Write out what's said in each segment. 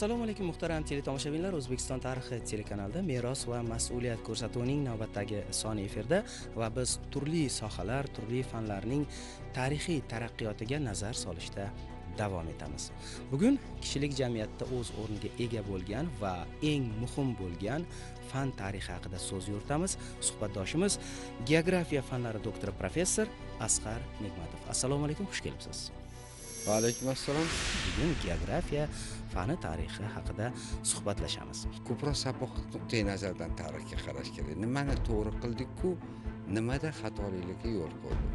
assalomu alaykum muhtaram teletomoshabinlar o'zbekiston tarixi telekanalida meros va mas'uliyat ko'rsatuvining navbatdagi soni efirda va biz turli sohalar turli fanlarning tarixiy taraqqiyotiga nazar solishda davom etamiz bugun kishilik jamiyatda o'z o'rniga ega bo'lgan va eng muhim bo'lgan fan tarixi haqida so'z yuritamiz suhbatdoshimiz geografiya fanlari doktori professor asqar nigmatov assalomu alaykum xush kelibsiz va alaykum assalom bugun geografiya fani tarixi haqida suhbatlashamiz ko'proq saboq nuqtai nazardan tarixga qarash kerak nimani to'g'ri qildikku nimada xatoliklarga yo'l qo'ydi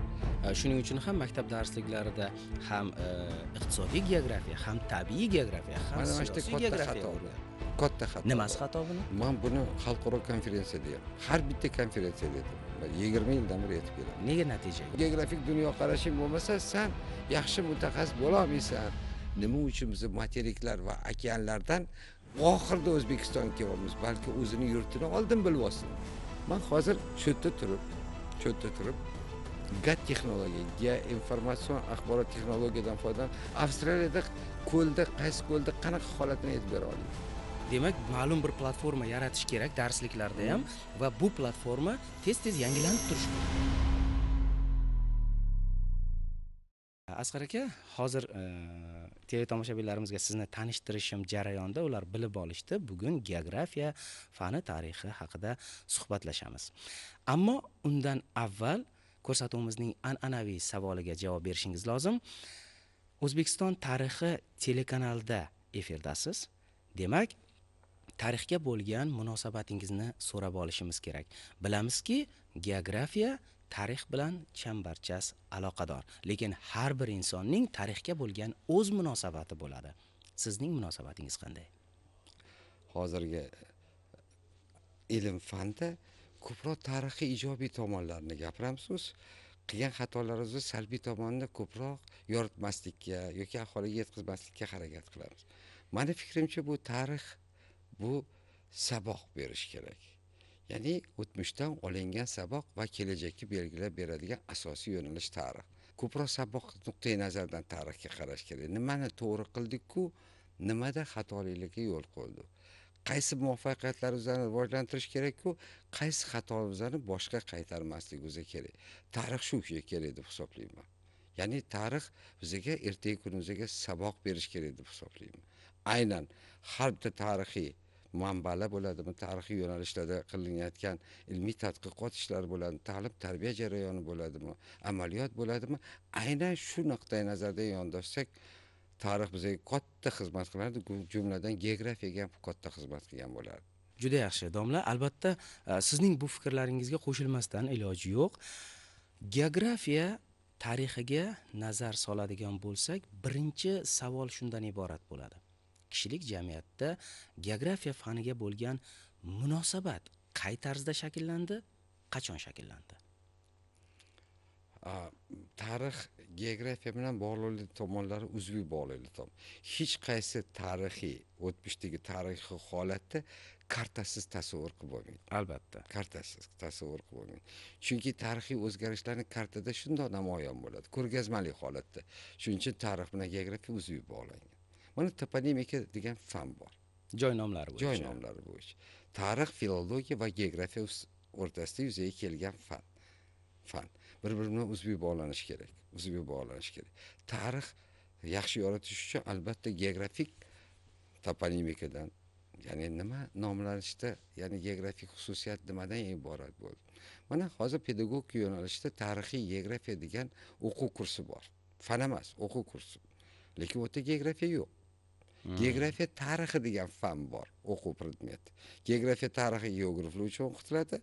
shuning uchun ham maktab darsliklarida ham e, iqtisodiy geografiya ham tabiiy geografiya ham mana mana shu katta xato katta xato nimasi xato buni man buni xalqaro konferensiyada ham har bitta konferensiyada aytaman yigirma yildan beri yetib kelyapman nega natija geografik dunyoqarashing bo'lmasa san yaxshi mutaxassis bo'lolmaysan nima uchun biz materiklar va okeanlardan oxirida o'zbekistonga kelyapmiz balki o'zini yurtini oldin bilib olsin man hozir cho'tda turib cho'tda turib gat texnologiya geoinformatsion axborot texnologiyadan foydalanib avstraliyada ko'lda qaysi ko'lda qanaqa holatini aytib bera olaman demak ma'lum bir platforma yaratish kerak darsliklarda ham va bu platforma tez tez yangilanib turishi kerak asqar aka hozir tele tomoshabinlarimizga sizni tanishtirishim jarayonida ular bilib olishdi bugun geografiya fani tarixi haqida suhbatlashamiz ammo undan avval ko'rsatuvimizning an'anaviy savoliga javob berishingiz lozim o'zbekiston tarixi telekanalida efirdasiz demak tarixga bo'lgan munosabatingizni so'rab olishimiz kerak bilamizki geografiya tarix bilan chambarchas aloqador lekin har bir insonning tarixga bo'lgan o'z munosabati bo'ladi sizning munosabatingiz qanday hozirgi e, ilm fanda ko'proq tarixiy ijobiy tomonlarini gapiramiz qilgan xatolarimizni salbiy tomonini ko'proq yoritmaslikka yoki aholiga yetkazmaslikka harakat qilamiz mani fikrimcha bu tarix bu saboq berish kerak ya'ni o'tmishdan olingan saboq va kelajakka belgilab beradigan asosiy yo'nalish tarix ko'proq saboq nuqtai nazaridan tarixga qarash kerak nimani to'g'ri qildikku nimada xatoliklarga yo'l qo'ydi qaysi muvaffaqiyatlarimizni rivojlantirish kerakku qaysi xatomizni boshqa qaytarmasligimiz kerak tarix shu kerak deb hisoblayman ya'ni tarix bizga ertangi kunimizga saboq berish kerak deb hisoblayman aynan har bitta tarixiy manbali bo'ladimi tarixiy yo'nalishlarda qilinayotgan ilmiy tadqiqot ishlari bo'ladimi ta'lim tarbiya jarayoni bo'ladimi amaliyot bo'ladimi aynan shu nuqtai nazardan yondoshsak tarix bizga katta xizmat qiladi jumladan geografiyaga ham katta xizmat qilgan bo'lardi juda yaxshi domla albatta e, sizning bu fikrlaringizga qo'shilmasdan iloji yo'q geografiya tarixiga nazar soladigan bo'lsak birinchi savol shundan iborat bo'ladi kishilik jamiyatda geografiya faniga bo'lgan munosabat qay tarzda shakllandi qachon shakllandi tarix geografiya bilan bog'liqlik tomonlari uzviy bog'liqlik tom hech qaysi tarixiy o'tmishdagi tarixiy holatni kartasiz tasavvur qilib bo'lmaydi albatta kartasiz tasavvur qilib bo'lmaydi chunki tarixiy o'zgarishlarni kartada shundoq namoyon bo'ladi ko'rgazmali holatda shuning uchun tarix bilan geografiya uzviy bog'langan mana toponimika degan fan bor joy nomlari bo'yicha joy nomlari bo'yicha tarix filologiya va geografiya o'rtasida yuzaga kelgan fan fan bir biri bilan uzviy bog'lanish kerak uzviy bog'lanish kerak tarix yaxshi yoritish uchun albatta geografik toponimikadan ya'ni nima nomlanishda ya'ni geografik xususiyat nimadan iborat bo'ldi mana hozir pedagogika yo'nalishida tarixiy geografiya degan o'quv kursi bor fan emas o'quv kursi lekin u yerda geografiya yo'q Hmm. geografiya tarixi degan fan bor o'quv predmeti geografiya tarixi geograflar uchun o'qitiladi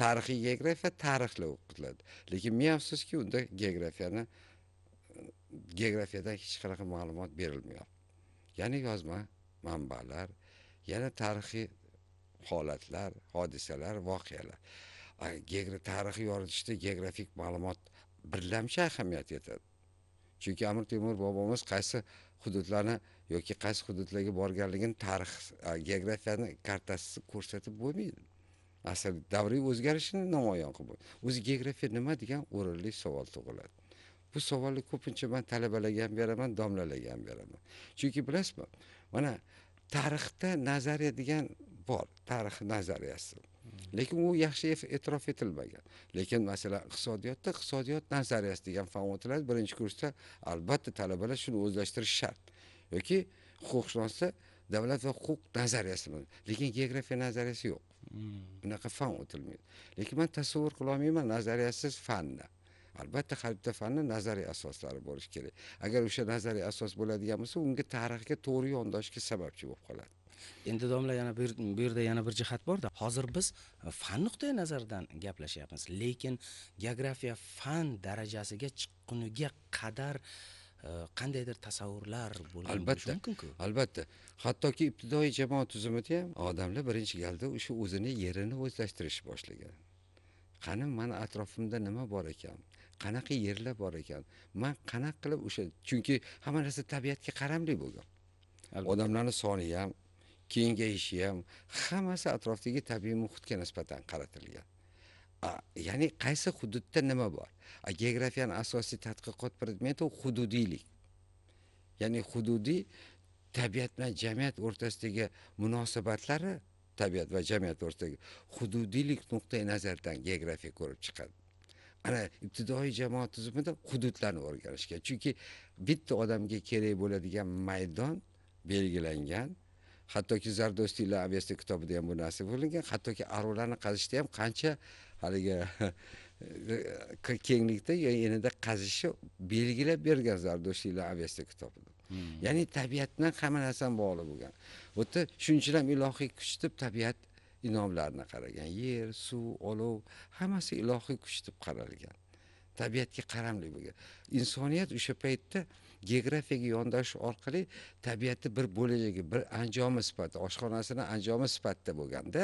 tarixiy geografiya tarixlar o'qitiladi lekin ming afsuski unda geografiyani geografiyadan hech qanaqa ma'lumot berilmayapti ya'ni yozma manbalar yana tarixiy holatlar hodisalar voqealar geogra tarixiy yoritishda geografik ma'lumot birlamchi ahamiyat yetadi chunki amir temur bobomiz qaysi hududlarni yoki qaysi hududlarga borganligini tarix geografiyani kartasi ko'rsatib bo'lmaydi asl davriy o'zgarishini namoyon qilib o'zi geografiya nima degan o'rinli savol tug'iladi bu savolni ko'pincha man talabalarga ham beraman domlalarga ham beraman chunki bilasizmi mana tarixda nazariya degan bor tarix nazariyasi lekin u yaxshi e'tirof etilmagan lekin masalan iqtisodiyotda iqtisodiyot nazariyasi degan fan o'tiladi birinchi kursda albatta talabalar shuni o'zlashtirish shart yoki huquqshunosda davlat va huquq nazariyasi bor lekin geografiya nazariyasi yo'q hmm. bunaqa fan o'tilmaydi lekin man tasavvur qilolmayman nazariyasiz fanni albatta har bitta fanni nazariy asoslari bo'lishi kerak agar o'sha nazariy asos bo'ladigan bo'lsa unga tarixga to'g'ri yondashishga sababchi bo'lib qoladi endi domla yana bu yerda yana bir jihat borda hozir biz fan nuqtai nazaridan gaplashyapmiz lekin geografiya fan darajasiga chiqquniga qadar qandaydir tasavvurlar bo'lgan albatta mumkinku albatta hattoki ibtidoiy jamoat tuzumida ham odamlar birinchi galda o'sha o'zini yerini o'zlashtirish boshlagan qani mani atrofimda nima bor ekan qanaqa yerlar bor ekan man qanaqa qilib o'sha chunki hamma narsa tabiatga qaramli bo'lgan odamlarni soni ham kengayishi ham hammasi atrofdagi tabiiy muhitga nisbatan qaratilgan ya'ni qaysi hududda nima bor geografiyani asosiy tadqiqot predmeti hududiylik ya'ni hududiy tabiat bilan jamiyat o'rtasidagi munosabatlari tabiat va jamiyat o'rtasidagi hududiylik nuqtai nazaridan geografiya ko'rib chiqadi ana ibtidoiy jamoat tuzumida hududlarni o'rganishgan chunki bitta odamga kerak bo'ladigan maydon belgilangan hattoki zardostiylar avesta kitobida ham bu narsa bo'lingan hattoki arvlarni qazishda ham qancha haligi e, kenglikda yanada qazishni belgilab bergan zardoshiylar avesta kitobida hmm. ya'ni tabiat bilan hamma narsa bog'liq bo'lgan bu yerda ham ilohiy kuch deb tabiat inomlarini qaragan yer suv olov hammasi ilohiy kuch deb qaralgan tabiatga qaramli bo'lgan insoniyat o'sha paytda geografiyaga yondashish orqali tabiatni bir bo'lagi bir anjomi sifatida oshxonasini anjomi sifatida bo'lganda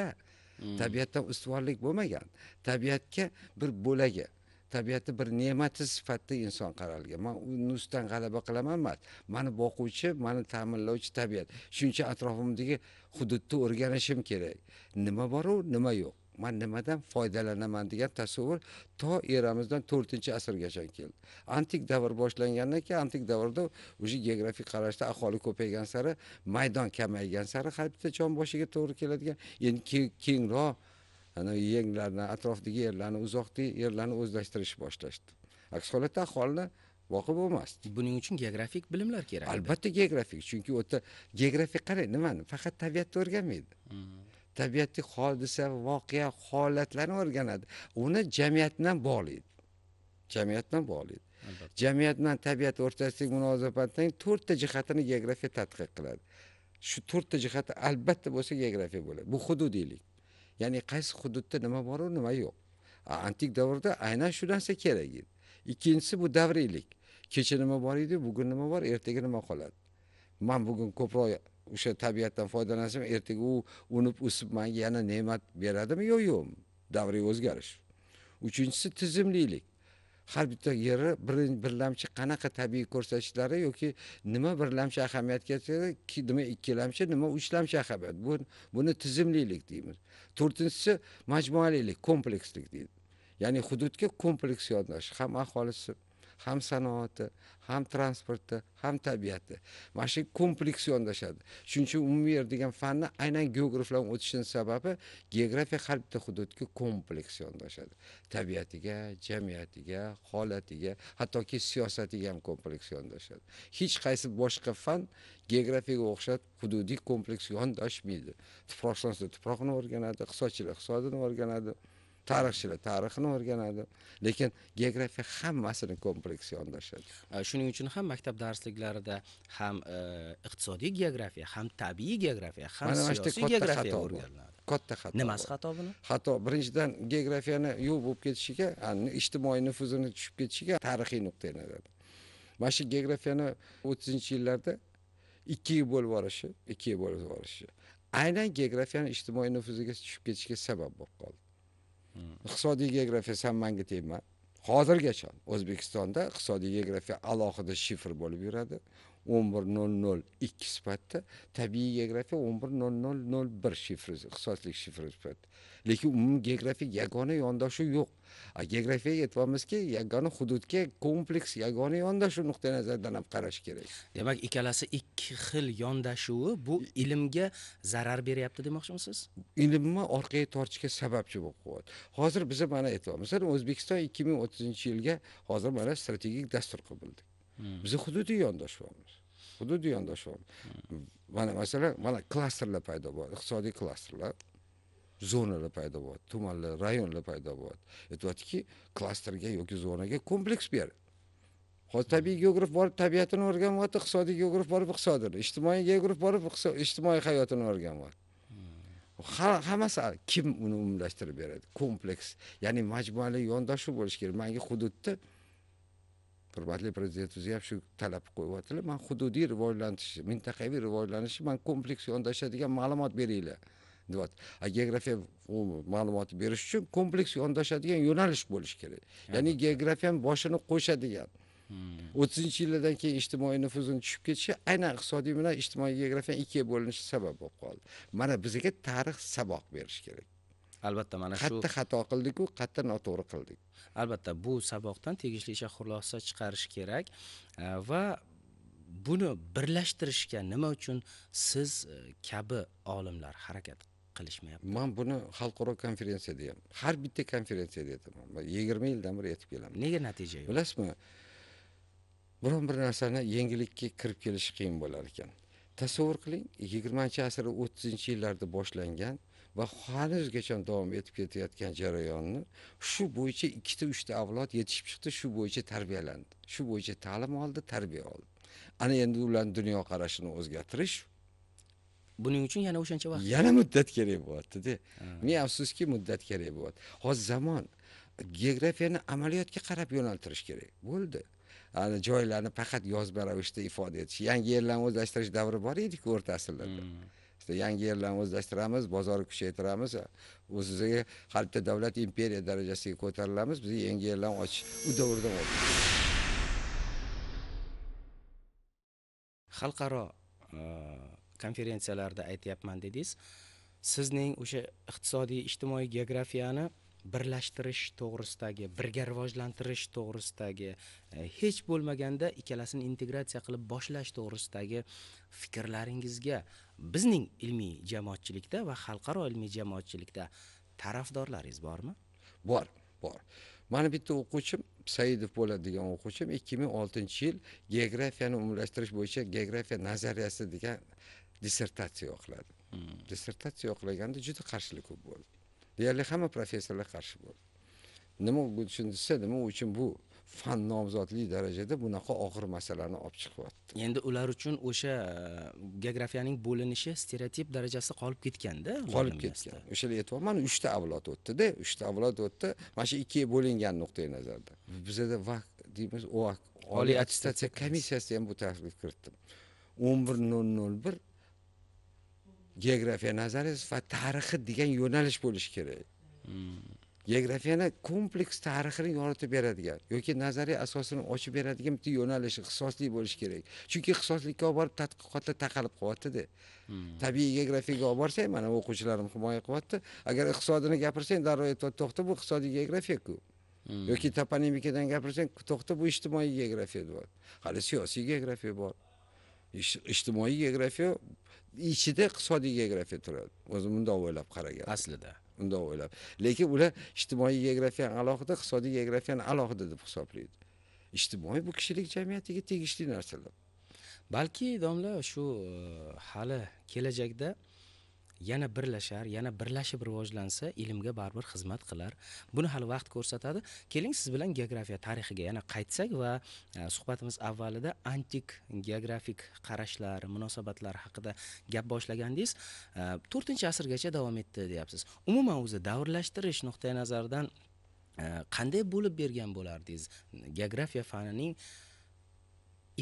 Hmm. tabiatdan ustuvorlik bo'lmagan tabiatga bir bo'lagi tabiatni bir ne'mati sifatida inson qaralgan man uni ustidan g'alaba qilaman emas mani boquvchi mani ta'minlovchi tabiat shuning uchun atrofimdagi hududni o'rganishim kerak nima boru nima yo'q man nimadan foydalanaman degan tasavvur to eramizdan 4-asrgacha keldi antik davr boshlangandan keyin antik davrda уже geografik qarashda aholi ko'paygan sari maydon kamaygan sari har bitta jon boshiga to'g'ri keladigan endi kengroq ana yenglarni atrofdagi yerlarni uzoqdagi yerlarni o'zlashtirish boshlashdi aks holatda aholini voqif bo'lmasdi buning uchun geografik bilimlar kerak albatta geografik chunki u yerda geografik qarang nimani faqat tabiatni o'rganmaydi mm. tabiatdagi hodisa voqea holatlarni o'rganadi uni jamiyat bilan bog'laydi jamiyat bilan bog'laydi jamiyat bilan tabiat o'rtasidagi munosabatning to'rtta jihatini geografiya tadqiq qiladi shu to'rtta jihati albatta bo'lsa geografiya bo'ladi bu hududiylik ya'ni qaysi hududda nima boru nima yo'q antik davrda aynan shu narsa kerak edi ikkinchisi bu davriylik kecha nima bor edi bugun nima bor ertaga nima qoladi man bugun ko'proq o'sha tabiatdan foydalansam ertaga u unib o'sib manga yana ne'mat beradimi yo'q yo'qmi davriy o'zgarish uchinchisi tizimlilik har bitta yeri birlamchi qanaqa tabiiy ko'rsatishlari yoki nima birlamchi ahamiyatga nima ikkilamchi nima uchlamchi ahamiyat bu buni tizimlilik deymiz to'rtinchisi majmualilik komplekslik deydi ya'ni hududga kompleks yondashish ham aholisi ham sanoati ham transporti ham tabiati mana shu kompleks yondashadi shuning uchun umumiy yer degan fanni aynan geograflar o'tishini sababi geografiya har bitta hududga kompleks yondashadi tabiatiga jamiyatiga holatiga hattoki siyosatiga ham kompleks yondashadi hech qaysi boshqa fan geografiyaga o'xshab hududiy kompleks yondashmaydi tuproqshunoslar tuproqni o'rganadi iqtisodchilar iqtisodini o'rganadi tarixchilar tarixini o'rganadi lekin geografiya hammasini kompleks yondashadi shuning uchun ham maktab darsliklarida ham e, iqtisodiy geografiya ham tabiiy geografiya ham siyosiy geografiya o'rganiladi katta xato nimasi xato buni xato birinchidan geografiyani yo'q bo'lib ketishiga ijtimoiy nufuzini tushib ketishiga tarixiy nuqtai nazar mana shu geografiyani o'ttizinchi yillarda ikkiga bo'lib yuborishi ikkiga bo'lib yuborishi aynan geografiyani ijtimoiy nufuziga tushib ketishiga sabab bo'lib qoldi iqtisodiy geografiyasi ham manga tegmadi hozirgacha o'zbekistonda iqtisodiy geografiya alohida shifr bo'lib yuradi nol ikki sifatida tabiiy geografiya 11.0001 shifri ixtisoslik shifri sifatida. Lekin umumiy geografik yagona yondashuv yo'q. A geografiyaga aytyapmizki, yagona hududga kompleks yagona yondashuv nuqtai nazaridan ham qarash kerak. Demak, ikkalasi ikki xil yondashuvi bu ilmga zarar beryapti demoqchimisiz? Ilmni orqaga tortishga sababchi bo'lib qolyapti Hozir biz mana aytyapmiz, O'zbekiston 2030-yilga hozir mana strategik dastur qilib bildik. bizni hududiy yondashyapmiz hududiy yondashyapmiz mana masalan mana klasterlar paydo bo'ladi iqtisodiy klasterlar zonalar paydo bo'ladi tumanlar rayonlar paydo bo'ladi aytyaptiki klasterga yoki zonaga kompleks ber hozir tabiiy geograf borib tabiatini o'rganyapti iqtisodiy geograf borib iqtisodini ijtimoiy geograf borib ijtimoiy hayotini o'rganyapti hammasi kim uni umumlashtirib beradi kompleks ya'ni majmuali yondashuv bo'lishi kerak mangi hududni hurmatli prezident ham shu talab qo'yyaptilar man hududiy rivojlanish mintaqaviy rivojlanishni man kompleks yondashadigan ma'lumot beringlar deyapti a geografiya ma'lumoti berish uchun kompleks yondashadigan yo'nalish bo'lishi kerak ya'ni geografiyani boshini qo'shadigan hmm. o'ttizinchi yillardan keyin ijtimoiy nufuzini tushib ketishi aynan iqtisodiy bilan ijtimoiy geografiya ikkiga bo'linishi sabab bo'lib qoldi mana bizga tarix saboq berishi kerak albatta mana shu katta xato qildiku qatta noto'g'ri qildik albatta bu saboqdan tegishlicha xulosa chiqarish kerak e, va buni birlashtirishga nima uchun siz e, kabi olimlar harakat qilishmayapti man buni xalqaro konferensiyada ham har bitta konferensiyada aytaman yigirma yildan beri aytib kelaman nega natija yo'q bilasizmi biron bir narsani yengillikka kirib kelish qiyin bo'lar ekan tasavvur qiling yigirmanchi asr o'ttizinchi yillarda boshlangan va hanuzgacha davom etib ketayotgan jarayonni shu bo'yicha ikkita uchta avlod yetishib chiqdi shu bo'yicha tarbiyalandi shu bo'yicha ta'lim oldi tarbiya oldi ana endi ularni dunyoqarashini o'zgartirish buning uchun yana o'shancha vaqt yana muddat kerak bo'lyaptida men afsuski muddat kerak bo'lyapti hozir zamon geografiyani amaliyotga qarab yo'naltirish kerak bo'ldi ana joylarni faqat yozma ravishda ifoda etish yangi yerlarni o'zlashtirish davri bor ediku o'rta asrlarda hmm. asosida yangi yerlarni o'zlashtiramiz bozorni kuchaytiramiz o'zimizga har bitta davlat imperiya darajasiga ko'tarilamiz biz yangi yerlarni ochish u davrdan xalqaro e, konferensiyalarda aytyapman dedingiz sizning o'sha iqtisodiy ijtimoiy geografiyani birlashtirish to'g'risidagi birga rivojlantirish to'g'risidagi e, hech bo'lmaganda ikkalasini integratsiya qilib boshlash to'g'risidagi fikrlaringizga bizning ilmiy jamoatchilikda va xalqaro ilmiy jamoatchilikda tarafdorlaringiz bormi bor bor mani bitta o'quvchim saidov bo'ladi degan o'quvchim ikki ming oltinchi yil geografiyani umumlashtirish bo'yicha geografiya nazariyasi degan dissertatsiya yoqladi hmm. dissertatsiya yoqlaganda juda qarshilik ko'p bo'ldi deyarli hamma professorlar qarshi bo'ldi nima desa nima uchun bu fan nomzodli darajada bunaqa og'ir masalani olib chiqyapti endi ular uchun o'sha e, geografiyaning bo'linishi stereotip darajasida qolib ketganda qolib ketgan o'shalar aytyapman mana uchta avlod o'tdida uchta avlod o'tdi mana shu ikkiga bo'lingan nuqtai nazardan bizada vaqt deymiz oliy attestatsiya komissiyasi ham bu taklif kiritdim o'n bir nol nol bir geografiya nazariyasi va tarixi degan yo'nalish bo'lishi kerak hmm. geografiyani kompleks tarixini yoritib beradigan yoki nazariy asosini ochib beradigan bitta yo'nalish ixtisosli bo'lishi kerak chunki ixtisoslikka olib borib tadqiqotlar taqalib qolyaptida hmm. tabiiy geografiyaga olib borsak mana o'quvchilarim himoya qilyapti agar iqtisodini gapirsang darrov aytadi to'xta bu iqtisodiy geografiyaku hmm. yoki toponimikadan gapirsang to'xta bu ijtimoiy geografiya deyapti hali siyosiy geografiya bor ijtimoiy geografiya ichida iqtisodiy geografiya turadi o'zi mundoq o'ylab qaragan aslida undoq o'ylab lekin ular ijtimoiy geografiyani alohida iqtisodiy geografiyani alohida deb hisoblaydi ijtimoiy bu kishilik jamiyatiga tegishli narsalar balki domla shu e, hali kelajakda yana birlashar yana birlashib rivojlansa ilmga baribir xizmat qilar buni hali vaqt ko'rsatadi keling siz bilan geografiya tarixiga yana qaytsak va e, suhbatimiz avvalida antik geografik qarashlar munosabatlar haqida gap boshlagandingiz e, to'rtinchi asrgacha davom etdi deyapsiz umuman o'zi davrlashtirish nuqtai nazaridan e, qanday bo'lib bergan bo'lardingiz geografiya fanining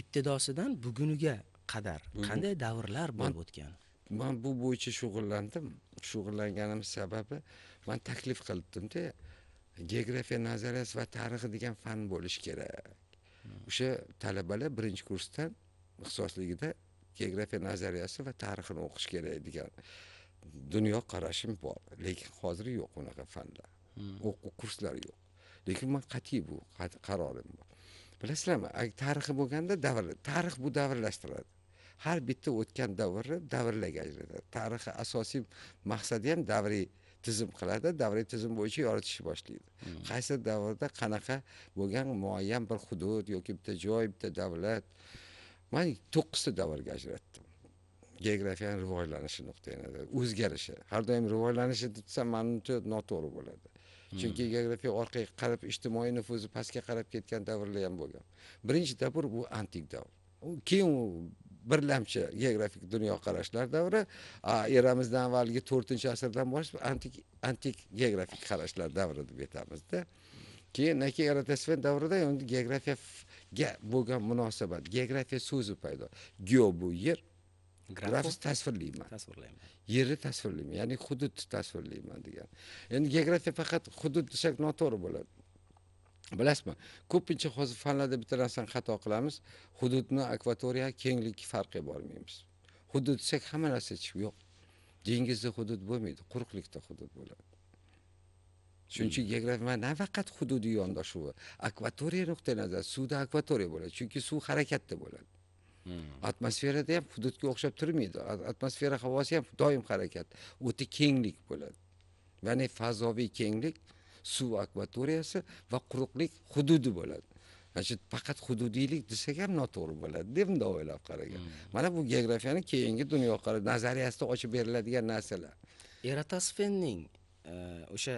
ibtidosidan buguniga qadar mhm. qanday davrlar bo'lib o'tgan man bu bo'yicha shug'ullandim shug'ullanganim sababi man taklif qilibdimda geografiya nazariyasi va tarixi degan fan bo'lishi kerak o'sha talabalar birinchi kursdan ixtisosligida geografiya nazariyasi va tarixini o'qish kerak degan dunyoqarashim bor lekin hozir yo'q unaqa fanlar hmm. o'quv kurslari yo'q lekin man qat'iy bu qarorim bor bilasizlarmi tarixi bo'lganda davr tarix bu davrlashtiradi har bitta o'tgan davrni davrlarga ajratadi tarixi asosiy maqsadi ham davriy tizim qiladi davriy tizim bo'yicha yoritishni boshlaydi hmm. qaysi davrda qanaqa bo'lgan muayyan bir hudud yoki bitta joy bitta davlat man to'qqizta davrga ajratdim geografiyani rivojlanishi nuqtai nazaridan o'zgarishi har doim rivojlanishi desam manimcha noto'g'ri bo'ladi hmm. chunki geografiya orqaga qarab ijtimoiy nufuzi pastga qarab ketgan davrlar ham bo'lgan birinchi davr bu antik davr keyin birlamchi geografik dunyoqarashlar davri eramizdan avvalgi to'rtinchi asrdan boshlab antik antik geografik qarashlar davri deb aytamizda keyin keyin eratosfen davrida endi geografiyaga bo'lgan munosabat geografiya so'zi paydo geo bu yer grafis tasvirlayman tasvirlayman yerni tasvirlayman ya'ni hududni tasvirlayman degan endi geografiya faqat hudud desak noto'g'ri bo'ladi bilasizmi ko'pincha hozir fanlarda bitta narsani xato qilamiz hududni akvatoriya kengligi farqi bormaymiz hudud desak hamma narsa chiqib yo'q dengizda hudud bo'lmaydi quruqlikda hudud bo'ladi shuning uchun hmm. geografiya nafaqat hududiy yondashuvi akvatoriya nuqtai nazar suvda akvatoriya bo'ladi chunki suv harakatda bo'ladi hmm. atmosferada ham hududga o'xshab turmaydi atmosfera havosi ham doim harakat o'ta kenglik bo'ladi ya'ni fazoviy kenglik suv akvatoriyasi va quruqlik hududi bo'ladi значит faqat hududiylik desak ham noto'g'ri bo'ladi deb bunday o'ylab qaragan hmm. mana bu geografiyani keyingi dunyoqarash nazariyasida ochib beriladigan narsalar eratosfenning e, o'sha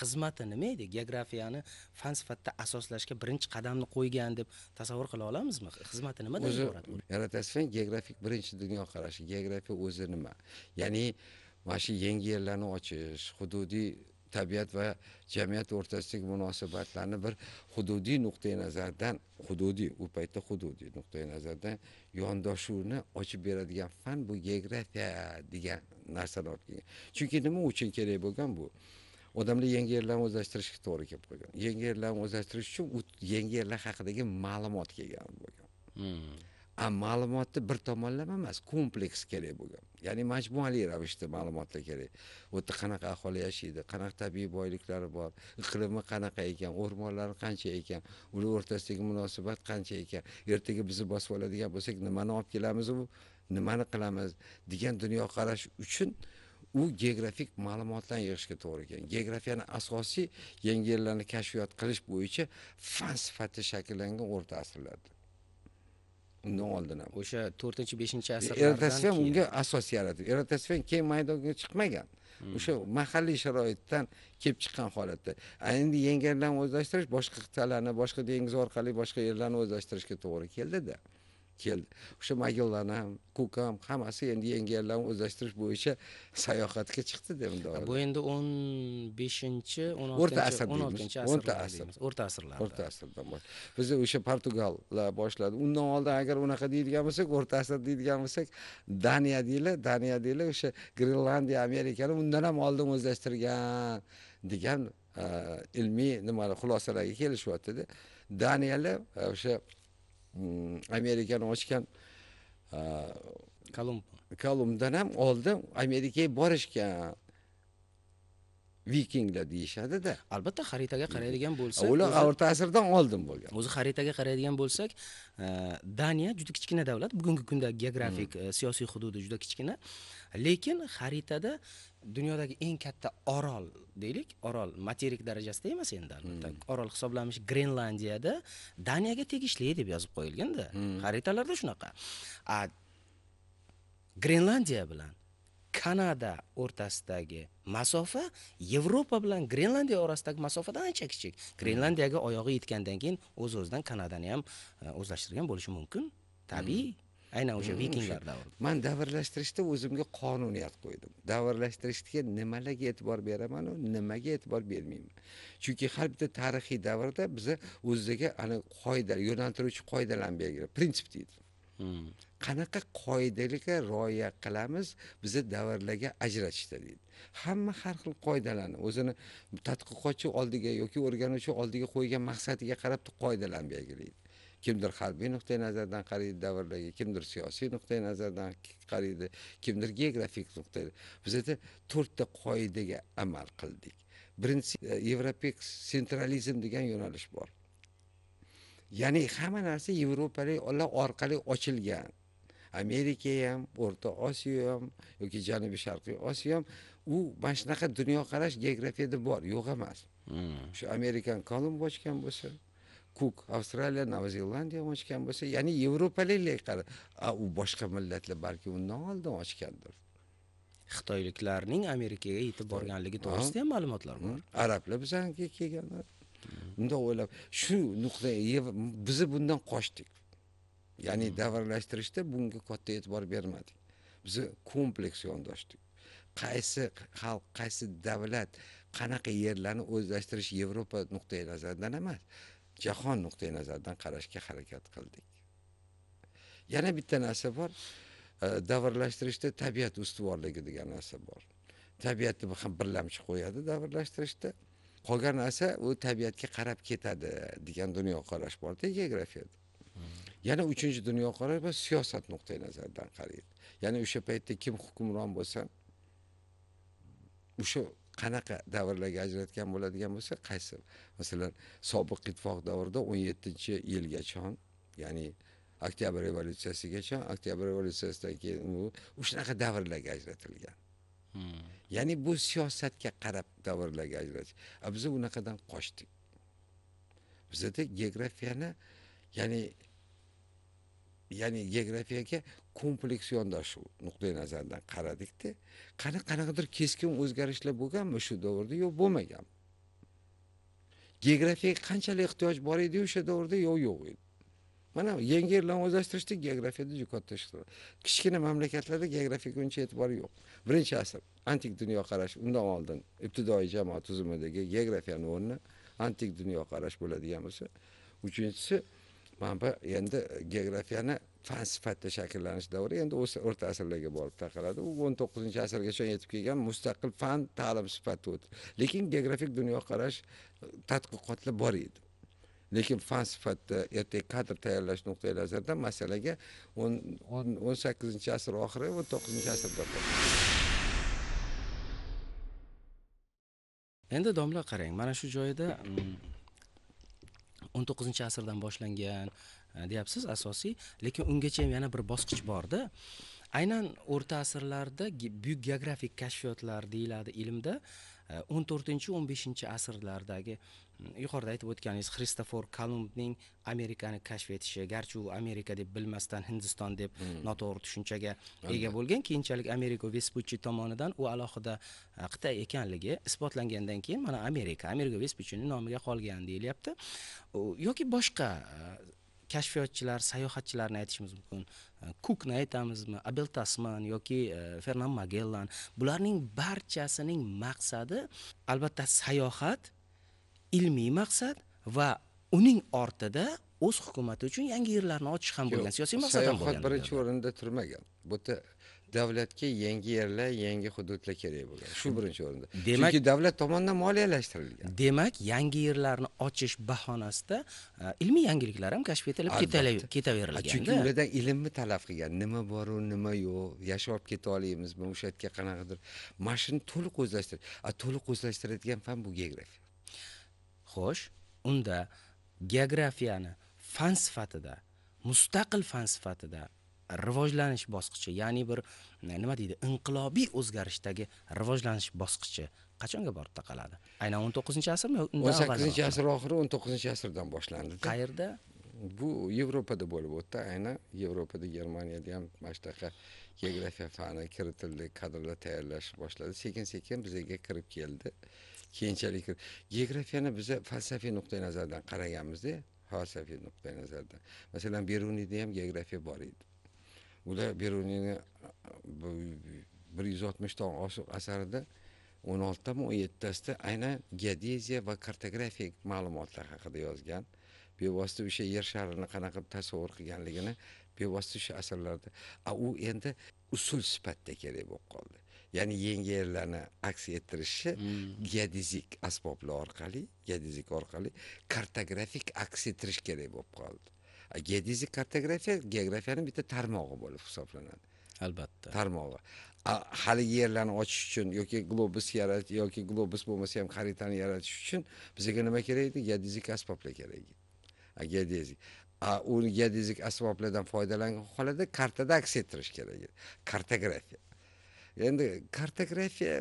xizmati nima edi geografiyani fan sifatida asoslashga birinchi qadamni qo'ygan deb tasavvur qila olamizmi xizmati nimadan iborat yaratasfen geografik birinchi dunyoqarashi geografiya o'zi nima ya'ni mana shu yangi yerlarni ochish hududiy tabiat va jamiyat o'rtasidagi munosabatlarni bir hududiy nuqtai nazardan hududiy u paytda hududiy nuqtai nazardan yondashuvni ochib beradigan fan bu geografiya degan narsani olib kelgan chunki nima uchun kerak bo'lgan bu odamlar yangi yerlarni o'zlashtirishga to'g'ri kelib qolgan yangi yerlarni o'zlashtirish uchun u yangi yerlar haqidagi ma'lumot kelgan bo'lgan hmm. a ma'lumotni bir tomonlama emas kompleks kerak bo'lgan ya'ni majmuali ravishda ma'lumotlar kerak u yerda qanaqa aholi yashaydi qanaqa tabiiy boyliklari bor iqlimi qanaqa ekan o'rmonlari qancha ekan ular o'rtasidagi munosabat qancha ekan ertaga bizni bosib oladigan bo'lsak nimani olib kelamiz u nimani qilamiz degan dunyoqarash uchun u geografik ma'lumotlarni yig'ishga to'g'ri kelgan geografiyani asosiy yangi yerlarni kashfiyot qilish bo'yicha fan sifatida shakllangan o'rta asrlarda undan oldin ham o'sha to'rtinchi beshinchi ertasi ham unga asos yaratib ham keyin maydonga chiqmagan hmm. o'sha mahalliy sharoitdan kelib chiqqan holatda endi yengillarni o'zlashtirish boshqa qit'alarni boshqa dengiz orqali boshqa yerlarni o'zlashtirishga to'g'ri keldida keldi o'sha magellan ham kuk ham hammasi endi yangilarni o'zlashtirish bo'yicha sayohatga chiqdida unda bu endi o'n beshinchi o'n o'rta asr deymiz o'nta asr o'rta asrlar o'rta asrdan boshlab biza o'sha portugallar boshladi undan oldin agar unaqa deydigan bo'lsak o'rta asr deydigan bo'lsak daniya deylik daniya deylik o'sha grenlandiya amerikani undan ham oldin o'zlashtirgan degan ilmiy nimalar xulosalarga kelishyaptida daniyalar o'sha Hmm, amerikani ochgan kolumb kolumbdan ham oldin amerikaga borishgan vikinglar deyishadida albatta xaritaga qaraydigan bo'lsak ular o'rta asrdan oldin bo'lgan o'zi xaritaga qaraydigan bo'lsak e, daniya juda kichkina davlat bugungi kunda geografik hmm. e, siyosiy hududi juda kichkina lekin xaritada dunyodagi eng katta orol deylik orol materik darajasida emas endi albatta hmm. orol hisoblanishi grenlandiyada daniyaga tegishli deb yozib qo'yilganda hmm. xaritalarda shunaqa grenlandiya bilan kanada o'rtasidagi masofa yevropa bilan grenlandiya orasidagi masofadan ancha kichik hmm. grenlandiyaga oyog'i yetgandan keyin o'z o'zidan kanadani ham e, o'zlashtirgan bo'lishi mumkin tabiiy aynan o'sha vikinglar davri man davrlashtirishda o'zimga qonuniyat qo'ydim davrlashtirishga nimalarga e'tibor beramanu nimaga e'tibor bermayman chunki har bitta tarixiy davrda biza o'ziga ana qoida yo'naltiruvchi qoidalarni belgilab prinsip deydi hmm. qanaqa qoidalarga rioya qilamiz bizni davrlarga ajratishda deydi hamma har xil qoidalarni o'zini tadqiqotchi oldiga yoki o'rganuvchi oldiga qo'ygan maqsadiga qarab qoidalarni belgilaydi kimdir harbiy nuqtai nazardan qaraydi davrlarga kimdir siyosiy nuqtai nazardan qaraydi kimdir geografik nuqtai bizada to'rtta qoidaga amal qildik birinchisi yevropik sentralizm degan yo'nalish bor ya'ni hamma narsa yevropaliklar orqali ochilgan amerika ham o'rta osiyo ham yoki janubiy sharqiy osiyo ham u mana shunaqa dunyoqarash geografiyada bor yo'q emas hmm. shu amerikan kolumb ochgan bo'lsa kuk avstraliya nava zelandiya ochgan bo'lsa ya'ni yevropaliklar qara u boshqa millatlar balki undan oldin ochgandir xitoyliklarning amerikaga yetib borganligi to'g'risida ham ma'lumotlar bor hmm. arablar bizanikiga kelganlar bundoq o'ylab shu nuqta biz bundan qochdik ya'ni hmm. davrlashtirishda bunga katta e'tibor bermadik biz kompleks yondoshdik qaysi xalq qaysi davlat qanaqa yerlarni o'zlashtirish yevropa nuqtai nazaridan emas jahon nuqtai nazaridan qarashga harakat qildik. Yana bitta narsa bor, e, davrlashtirishda tabiat ustuvorligi degan narsa bor. Tabiatni ham birlamchi qo'yadi davrlashtirishda. Qolgan narsa u tabiatga qarab ketadi degan dunyoqarash bor geografiyada. Yana 3 dunyoqarash bor siyosat nuqtai nazaridan qaraydi. Ya'ni o'sha paytda kim hukmron bo'lsa, o'sha qanaqa davrlarga ajratgan bo'ladigan bo'lsa qaysi masalan sobiq ittifoq davrida 17 yilgacha ya'ni oktyabr revolyutsiyasigacha oktyabr revolyutsiyasidan keyin u shunaqa davrlarga ajratilgan hmm. ya'ni bu siyosatga qarab davrlarga ajratish biz unaqadan qochdik bizada geografiyani ya'ni ya'ni geografiyaga kompleks yondashuv nuqtai nazaridan qaradikda qani qanaqadir keskin o'zgarishlar bo'lganmi shu davrda yo'q bo'lmagan geografiyaga qanchalik ehtiyoj bor edi o'sha davrda yo'q yo'q edi mana yangi yerlarni o'zlashtirishda geografiyada juda katta ish kichkina mamlakatlarda geografiyaga uncha e'tibor yo'q birinchi asr antik dunyoqarash undan oldin ibtidoiy jamoat tuzumidagi geografiyani o'rni antik dunyoqarash bo'ladigan bo'lsa uchinchisi mana bu endi geografiyani fan sifatida shakllanish davri endi o'sha o'rta asrlarga borib taqaladi u o'n to'qqizinchi asrgacha yetib kelgan mustaqil fan ta'lim sifatida o'tdi lekin geografik dunyoqarash e, tadqiqotlar bor edi lekin fan sifatida ertaga kadr tayyorlash nuqtai nazaridan masalaga o'n o'n sakkizinchi asr oxiri o'n to'qqizinchi asrda endi domla qarang mana shu joyida mm, o'n to'qqizinchi asrdan boshlangan e, deyapsiz asosiy lekin ungacha ham yana bir bosqich borda aynan o'rta asrlarda buyuk geografik kashfiyotlar deyiladi ilmda Э, o'n to'rtinchi o'n beshinchi asrlardagi mm, yuqorida aytib o'tganingiz xristofor kolumbning amerikani kashf etishi garchi u amerika deb bilmasdan hindiston deb hmm. noto'g'ri tushunchaga ega bo'lgan keyinchalik amerigo vespuchi tomonidan u alohida qit'a e, ekanligi isbotlangandan keyin mana amerika amerigo vespuchini nomiga qolgan deyilyapti yoki boshqa e, kashfiyotchilar sayohatchilarni aytishimiz mumkin e, kukni aytamizmi abel tasman yoki e, fernan magellan bularning barchasining maqsadi albatta sayohat ilmiy maqsad va uning ortida o'z hukumati uchun yangi yerlarni ochish ham bo'lgan siyosiy maqsad ham bo'lgan sayohat birinchi o'rinda turmagan bu yerda davlatga yangi yerlar yangi hududlar kerak bo'lgan shu birinchi o'rinda demak chunki davlat tomonidan moliyalashtirilgan demak yangi yerlarni ochish bahonasida e, ilmiy yangiliklar ham kashf etilib ketaverilgan chunki ulardan ilmni talab qilgan nima boru nima yo'q yashab keta olamizmi o'sha yerga qanaqadir mana shuni to'liq o'zlashtir to'liq o'zlashtiradigan fan bu geografiya xo'sh unda geografiyani fan sifatida mustaqil fan sifatida rivojlanish bosqichi ya'ni bir e, nima deydi inqilobiy o'zgarishdagi rivojlanish bosqichi qachonga borib taqaladi aynan 19 asrmi yo undan 18 asr oxiri 19 asrdan boshlandi qayerda bu yevropada bo'lib o'tdi aynan yevropada germaniyada ham mana shunaqa geografiya fani kiritildi kadrlar tayyorlash boshladi sekin sekin bizga kirib keldi keyinchalik geografiyani biza falsafiy nuqtai nazardan qaraganmizda falsafiy nuqtai nazardan masalan beruniyda ham geografiya bor edi ular beruniyni e, bir yuz oltmishdan oshiq asarida o'n oltitami o'n yettitasida aynan geodeziya va kartografik ma'lumotlar haqida yozgan bevosita o'sha yer sharini qanaqa tasavvur qilganligini bevosita shu asarlarda a u endi usul sifatida kerak bo'lib qoldi ya'ni yangi yerlarni aks ettirishi hmm. geodezik asboblar orqali geodezik orqali kartografik aks ettirish kerak bo'lib qoldi geodezik kartografiya geografiyani bitta tarmog'i bo'lib hisoblanadi albatta tarmog'i haligi yerlarni ochish uchun yoki globus yarat yoki globus bo'lmasa ham xaritani yaratish uchun bizga nima kerak edi geodezik asboblar kerak edi geodezik u geodezik asboblardan foydalangan holda kartada aks ettirish kerak edi kartografiya endi kartografiya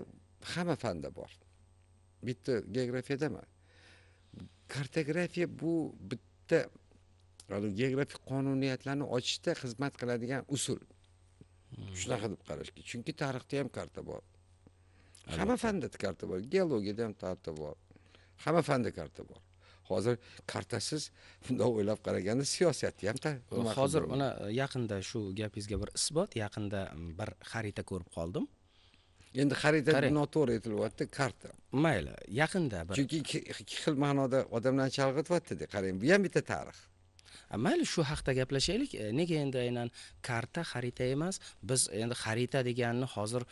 hamma fanda bor bitta geografiyada emas kartografiya bu bitta geografik qonuniyatlarni ochishda xizmat qiladigan usul hmm. shunaqa deb qarash kerak chunki tarixda ham karta bor hamma fanda karta bor geologiyada ham karta bor hamma fanda karta bor hozir kartasiz bundoq o'ylab qaraganda siyosatni ham hozir mana e, yaqinda shu gapingizga bir isbot yaqinda bir xarita ko'rib qoldim endi xarita noto'g'ri aytilyapti karta mayli yaqinda bir chunki ikki xil ma'noda odamlarni chalg'ityaptida qarang bu ham bitta tarix mayli shu haqda gaplashaylik e, nega endi aynan karta xarita emas biz endi xarita deganni hozir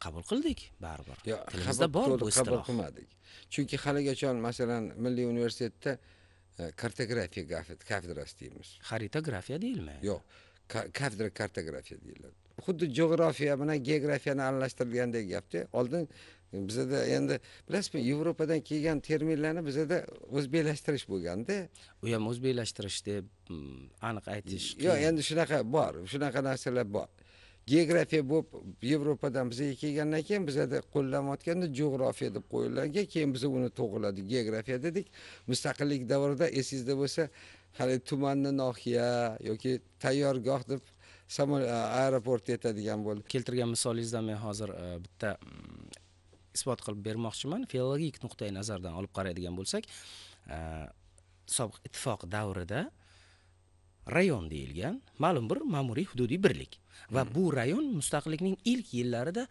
qabul qildik baribir tilimizda bor bu qabul qilmadik chunki haligacha masalan milliy universitetda e, kartografiya kafedrasi deymiz xaritografiya deyilmi yo'q kafedra kartografiya deyiladi xuddi geografiya bilan geografiyani aralashtirilgandek gapda oldin E, bizada endi bilasizmi yevropadan kelgan terminlarni bizada o'zbeklashtirish bo'lganda u ham o'zbeklashtirish deb mm, aniq aytish yo'q endi shunaqa bor shunaqa narsalar bor geografiya bo'lib yevropadan bizga kelgandan keyin bizada qo'llanayotganda jo'g'rofiya deb qo'yilgan keyin biz uni to'g'riladik geografiya dedik mustaqillik davrida esingizda bo'lsa hali tumanni nohiya yoki tayyorgoh deb aeroportga aytadigan bo'ldi keltirgan misolingizdan men hozir e, bitta mm, isbot qilib bermoqchiman filologik nuqtai nazardan olib qaraydigan bo'lsak e, sobiq ittifoq davrida rayon deyilgan ma'lum bir ma'muriy hududiy birlik va hmm. bu rayon mustaqillikning ilk yillarida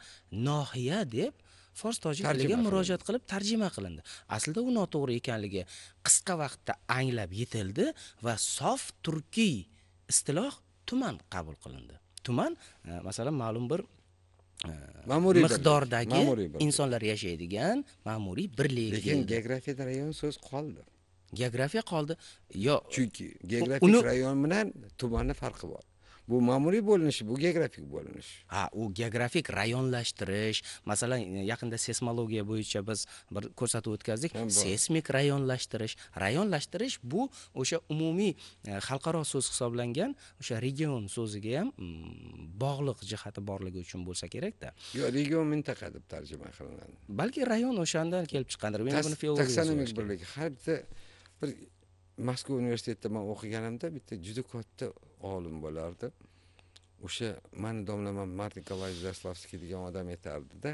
nohiya deb fors tojik tiliga murojaat qilib tarjima qilindi aslida u noto'g'ri ekanligi qisqa vaqtda anglab yetildi va sof turkiy istiloh tuman qabul qilindi tuman e, masalan ma'lum bir ma'muriy miqdordagi insonlar yashaydigan ma'muriy birlik lekin geografiyada rayon so'z qoldi geografiya qoldi yo chunki geografik rayon bilan tumanni farqi bor bu ma'muriy bo'linish bu geografik bo'linish ha u geografik rayonlashtirish masalan e, yaqinda seysmologiya bo'yicha biz bir ko'rsatuv o'tkazdik seysmik rayonlashtirish rayonlashtirish bu o'sha umumiy e, xalqaro so'z hisoblangan o'sha region so'ziga ham mm, bog'liq jihati borligi uchun bo'lsa kerakda yo'q region mintaqa deb tarjima qilinadi balki rayon o'shandan kelib chiqqandir men buni taksonomik birlik har bitta bir mazkur universitetda man o'qiganimda bitta juda katta olim bo'lardi o'sha mani domlama mart nikolay zaslavskiy degan odam aytardida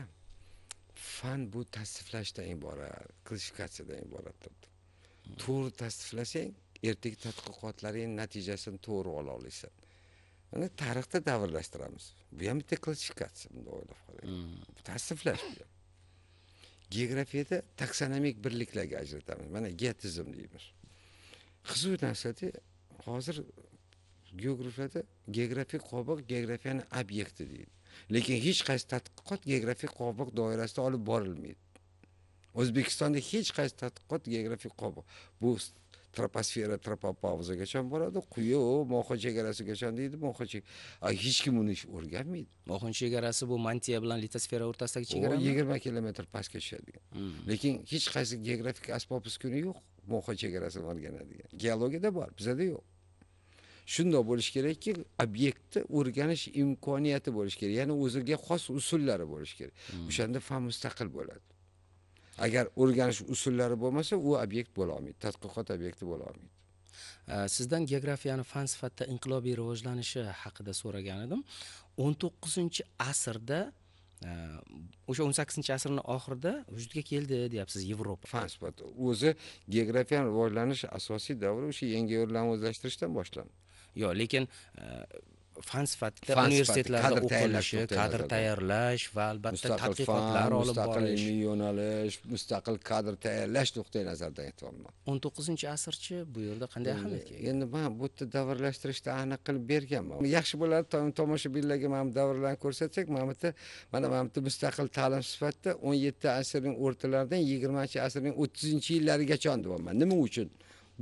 fan bu tasniflashdan iborat klassifikatsiyadan iborat debdi to'g'ri tasniflasang ertaga tadqiqotlaring natijasini to'g'ri ola olasan mana tarixda davrlashtiramiz bu ham bitta klassifikatsiya bunday o'ylab qarang hmm. tasniflash geografiyada taksonomik birliklarga ajratamiz mana ge tizim deymiz qiziq narsada hozir geografiyada geografik qobiq geografiyani obyekti deydi lekin hech qaysi tadqiqot geografik qobiq doirasida olib borilmaydi o'zbekistonda hech qaysi tadqiqot geografik qobiq bu troposfera tropopauzagacha boradi quyi mo'xin chegarasigacha deydi mo'xin hech kim uni o'rganmaydi mo'xin chegarasi bu mantiya bilan litosfera o'rtasidagi chegara yigirma kilometr pastga tushadigan hmm. lekin hech qaysi geografik asbob uskuna yo'q mo'xin chegarasini o'rganadigan geologiyada bor bizada yo'q shundoq bo'lishi kerakki obyektni o'rganish imkoniyati bo'lishi kerak ya'ni o'ziga xos usullari bo'lishi kerak hmm. o'shanda fan mustaqil bo'ladi agar o'rganish usullari bo'lmasa u obyekt bo'la olmaydi tadqiqot obyekti bo'la olmaydi sizdan geografiyani fan sifatida inqilobiy rivojlanishi haqida so'ragan edim o'n to'qqizinchi asrda o'sha o'n sakkizinchi asrni oxirida vujudga keldi deyapsiz yevropa fan sifati o'zi geografiyani rivojlanish asosiy davri o'sha yangi yo'llarni o'zlashtirishdan boshlandi yo'q lekin e, fan sifatida universitetlarda o'qilishi kadr tayyorlash va albatta tadqiqotlar olib borish mustaqil yo'nalish mustaqil kadr tayyorlash nuqtai nazaridan aytyapman o'n to'qqizinchi asrchi bu yerda qanday ahamiyatga ega endi man bu yerda davrlashtirishni aniq qilib berganman yaxshi bo'lardi tomoshabinlarga mana bu davrlarni ko'rsatsak mana bu yerda mana mana bu yerda mustaqil ta'lim sifatida o'n yetti asrning o'rtalaridan yigirmanchi asrning o'ttizinchi yillarigacha deyapman nima uchun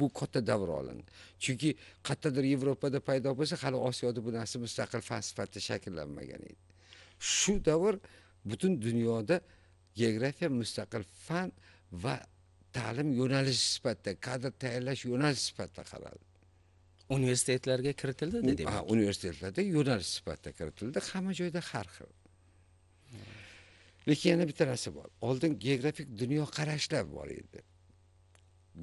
bu katta davr olindi. Chunki qayerdadir Yevropada paydo bo'lsa, hali Osiyoda bu narsa mustaqil fan sifatida shakllanmagan edi. Shu davr butun dunyoda geografiya mustaqil fan va ta'lim yo'nalishi sifatida, kadr tayyorlash yo'nalishi sifatida qaraldi. Universitetlarga kiritildi dedim. Ha, universitetlarda yo'nalish sifatida kiritildi, hamma joyda har xil. Lekin yana bitta narsa bor. Oldin geografik dunyo bor edi.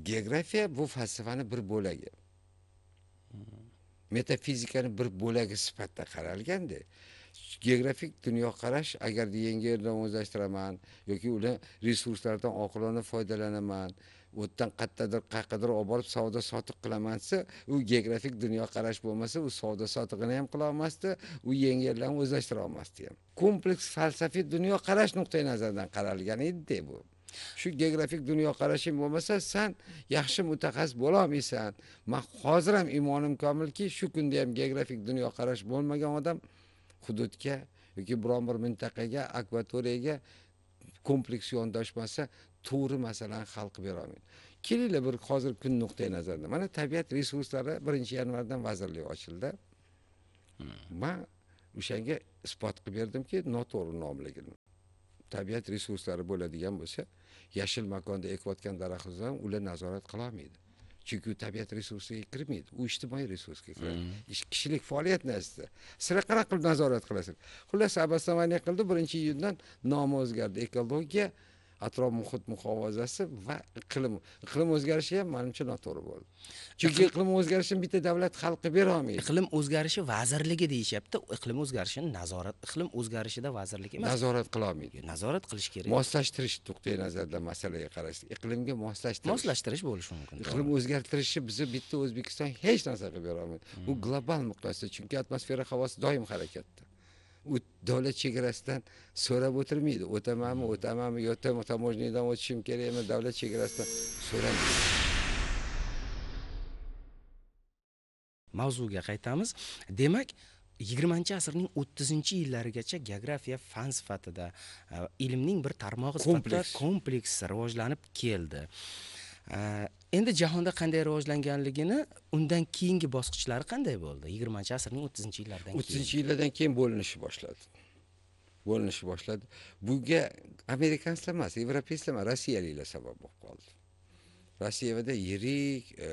geografiya bu falsafani bir bo'lagi. Metafizikani bir bo'lagi sifatida qaralganda, geografik dunyoqarash agarda yangi yerdan o'zlashtiraman yoki uni resurslardan oqilona foydalanaman, u yerdan qayerdadir qayerqadir olib borib savdo sotiq qilaman desa, u geografik dunyoqarash bo'lmasa, u savdo sotig'ini ham qila olmasdi, u yangi yerlarni o'zlashtira olmasdi ham. Kompleks falsafiy dunyoqarash nuqtai nazaridan qaralgan edida bu. shu geografik dunyoqarashing bo'lmasa san yaxshi mutaxassis bo'lolmaysan man hozir ham iymonim komilki shu kunda ham geografik dunyoqarash bo'lmagan odam hududga yoki biron bir mintaqaga akvatoriyaga kompleks yondashmasa to'g'ri masalani hal qilib berolmaydi kelinglar bir hozir kun nuqtai nazaridan mana tabiat resurslari birinchi yanvardan vazirlik ochildi hmm. man o'shanga isbot qilib berdimki noto'g'ri nomligini tabiat resurslari bo'ladigan bo'lsa, yashil makonda ekayotgan daraxtlar ular nazorat qila olmaydi. Chunki u tabiat resursiga kirmaydi. U ijtimoiy resursga kiradi. Mm-hmm. Kishilik faoliyat narsasi. Sira qanaqa qilib nazorat qilasan. Xullas, Abbas qildi, 1-iyundan nomi o'zgardi. Ekologiya atrof muhit muhofazasi va iqlim iqlim o'zgarishi ham manimcha noto'g'ri bo'ldi chunki iqlim o'zgarishini bitta davlat hal qilib berolmaydi iqlim o'zgarishi vazirligi deyishyapti iqlim o'zgarishini nazorat iqlim o'zgarishida vazirlik emas nazorat qilolmaydi nazorat qilish kerak moslashtirish nuqtai nazaridan masalaga qarash iqlimga moslashtirish moslashtirish bo'lishi mumkin iqlim o'zgartirishi bizni bitta o'zbekiston hech narsa qilib berolmaydi bu hmm. global miqyosda chunki atmosfera havosi doim harakatda davlat chegarasidan so'rab o'tirmaydi o'tamanmi o'tamanmi yota tamojniyadan o'tishim kerakmi davlat chegarasidan so'ramaydi mavzuga qaytamiz demak yigirmanchi asrning o'ttizinchi yillarigacha geografiya fan sifatida e, ilmning bir tarmog'i sifatida kompleks rivojlanib keldi endi jahonda qanday rivojlanganligini undan keyingi bosqichlari qanday bo'ldi yigirmanchi asrning o'ttizinchi yillardan keyin o'ttizinchi yillardan keyin bo'linishni boshladi bo'linishni boshladi bunga amerikanslar emas yevropeyslar emas rossiyaliklar sabab bo'lib qoldi rossiyada yirik e,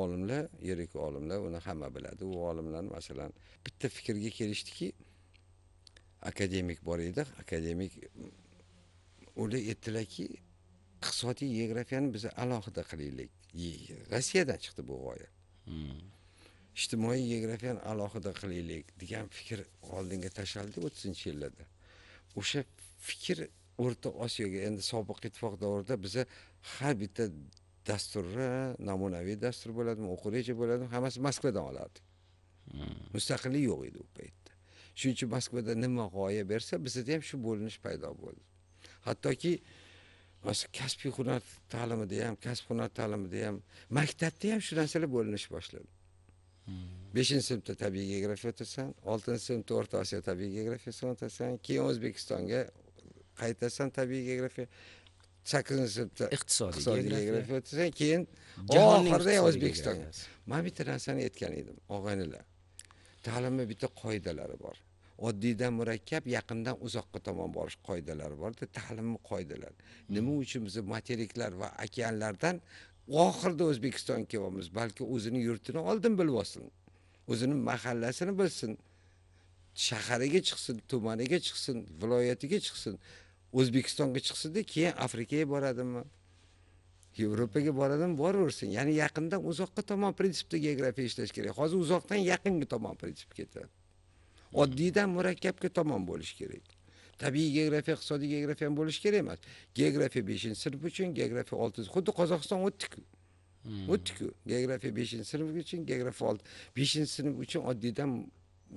olimlar yirik olimlar uni hamma biladi u olimlar masalan bitta fikrga kelishdiki akademik bor edi akademik ular aytdilarki iqtisodiy geografiyani biz alohida qilaylik rossiyadan chiqdi bu g'oya hmm. ijtimoiy geografiyani alohida qilaylik degan fikr oldinga tashlandi o'ttizinchi yillarda o'sha fikr o'rta osiyoga endi sobiq ittifoq davrida biza har bitta dasturni namunaviy dastur bo'ladimi o'quv reja bo'ladimi hammasi moskvadan olardik hmm. mustaqillik yo'q edi u paytda shuning uchun moskvada nima g'oya bersa bizada ham shu bo'linish paydo bo'ldi hattoki o'sha kasbiy hunar ta'limida ham kasb hunar ta'limida ham maktabda ham shu narsalar bo'linish boshladi hmm. beshinchi sinfda tabiiy geografiya o'tasan oltinchi sinfda o'rta osiyo tabiiy geografiyasini o'tasan keyin o'zbekistonga qaytasan tabiiy geografiya sakkizinchi sinfda iqtisodiy geografiya o'tasan keyin oxirida o'zbekistonga man bitta narsani aytgan edim og'aynilar ta'limni bitta qoidalari bor oddiydan murakkab yaqindan uzoqqa tomon borish qoidalari borda ta'lim qoidalari nima hmm. uchun biz materiklar va okeanlardan oxirida o'zbekiston kelyapmiz balki o'zini yurtini oldin bilib olsin o'zini mahallasini bilsin shahariga chiqsin tumaniga chiqsin viloyatiga chiqsin o'zbekistonga chiqsinda keyin afrikaga boradimi yevropaga boradimi boraversin ya'ni yaqindan uzoqqa tomon prinsipda geografiya ishlash kerak hozir uzoqdan yaqinga tomon prinsip ketadi oddiydan murakkabga tomon bo'lish kerak. Tabiiy geografiya, iqtisodiy geografiya ham bo'lish kerak emas. Geografiya 5-sinf uchun, geografiya 6 xuddi Qozog'iston o'tdi-ku. Hmm. O'tdi-ku. Geografiya 5-sinf uchun, geografiya 6 5-sinf uchun oddiydan